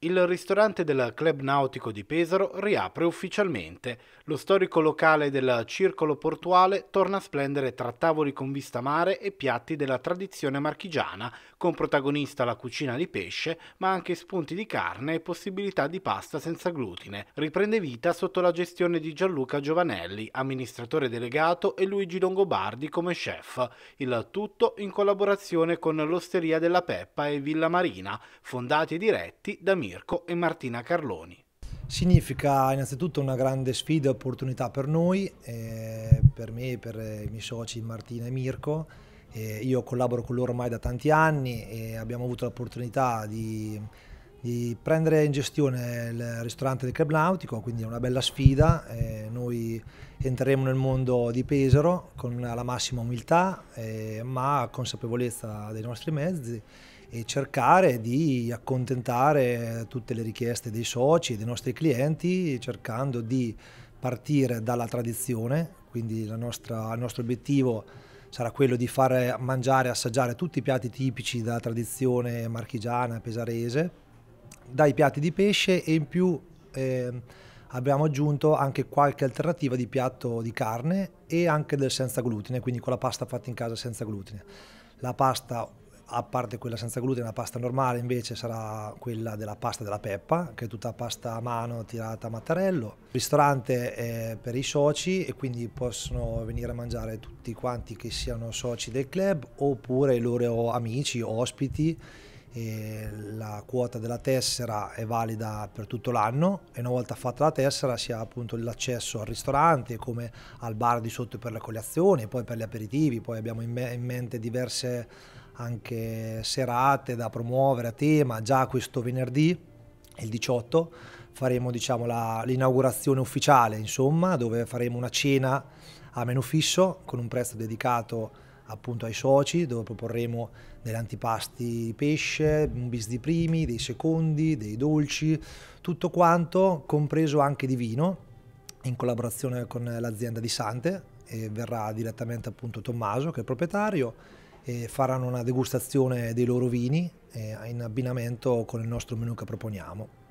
Il ristorante del Club Nautico di Pesaro riapre ufficialmente. Lo storico locale del Circolo Portuale torna a splendere tra tavoli con vista mare e piatti della tradizione marchigiana, con protagonista la cucina di pesce, ma anche spunti di carne e possibilità di pasta senza glutine. Riprende vita sotto la gestione di Gianluca Giovanelli, amministratore delegato, e Luigi Longobardi come chef. Il tutto in collaborazione con l'Osteria della Peppa e Villa Marina, fondati e diretti da Miro. Mirko e Martina Carloni. Significa innanzitutto una grande sfida e opportunità per noi, eh, per me e per i miei soci Martina e Mirko. Eh, io collaboro con loro ormai da tanti anni e abbiamo avuto l'opportunità di di prendere in gestione il ristorante del Club Nautico, quindi è una bella sfida. Eh, noi entreremo nel mondo di Pesaro con la massima umiltà, eh, ma consapevolezza dei nostri mezzi e cercare di accontentare tutte le richieste dei soci, e dei nostri clienti, cercando di partire dalla tradizione, quindi nostra, il nostro obiettivo sarà quello di far mangiare e assaggiare tutti i piatti tipici della tradizione marchigiana pesarese dai piatti di pesce e in più eh, abbiamo aggiunto anche qualche alternativa di piatto di carne e anche del senza glutine, quindi con la pasta fatta in casa senza glutine. La pasta, a parte quella senza glutine, la pasta normale invece sarà quella della pasta della Peppa, che è tutta pasta a mano tirata a mattarello. Il ristorante è per i soci e quindi possono venire a mangiare tutti quanti che siano soci del club oppure i loro amici, ospiti la quota della tessera è valida per tutto l'anno e una volta fatta la tessera si ha appunto l'accesso al ristorante come al bar di sotto per le colazioni e poi per gli aperitivi, poi abbiamo in, me in mente diverse anche serate da promuovere a tema, già questo venerdì, il 18, faremo diciamo, l'inaugurazione ufficiale insomma dove faremo una cena a menu fisso con un prezzo dedicato appunto ai soci dove proporremo degli antipasti di pesce, un bis di primi, dei secondi, dei dolci, tutto quanto, compreso anche di vino, in collaborazione con l'azienda di Sante e verrà direttamente appunto Tommaso che è il proprietario e faranno una degustazione dei loro vini eh, in abbinamento con il nostro menù che proponiamo.